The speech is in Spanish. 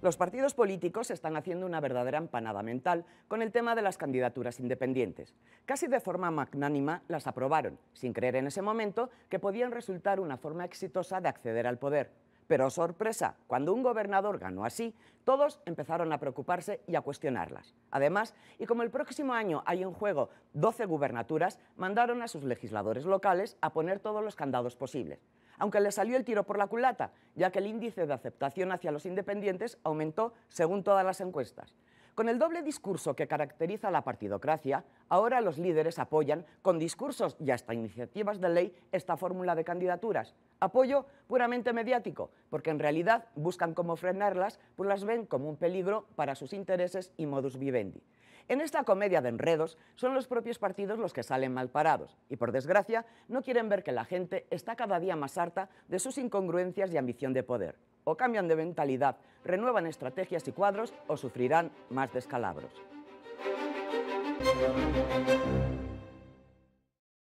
Los partidos políticos están haciendo una verdadera empanada mental con el tema de las candidaturas independientes. Casi de forma magnánima las aprobaron, sin creer en ese momento que podían resultar una forma exitosa de acceder al poder. Pero sorpresa, cuando un gobernador ganó así, todos empezaron a preocuparse y a cuestionarlas. Además, y como el próximo año hay en juego 12 gubernaturas, mandaron a sus legisladores locales a poner todos los candados posibles aunque le salió el tiro por la culata, ya que el índice de aceptación hacia los independientes aumentó según todas las encuestas. Con el doble discurso que caracteriza la partidocracia, ahora los líderes apoyan, con discursos y hasta iniciativas de ley, esta fórmula de candidaturas. Apoyo puramente mediático, porque en realidad buscan cómo frenarlas, pues las ven como un peligro para sus intereses y modus vivendi. En esta comedia de enredos son los propios partidos los que salen mal parados y, por desgracia, no quieren ver que la gente está cada día más harta de sus incongruencias y ambición de poder o cambian de mentalidad, renuevan estrategias y cuadros o sufrirán más descalabros.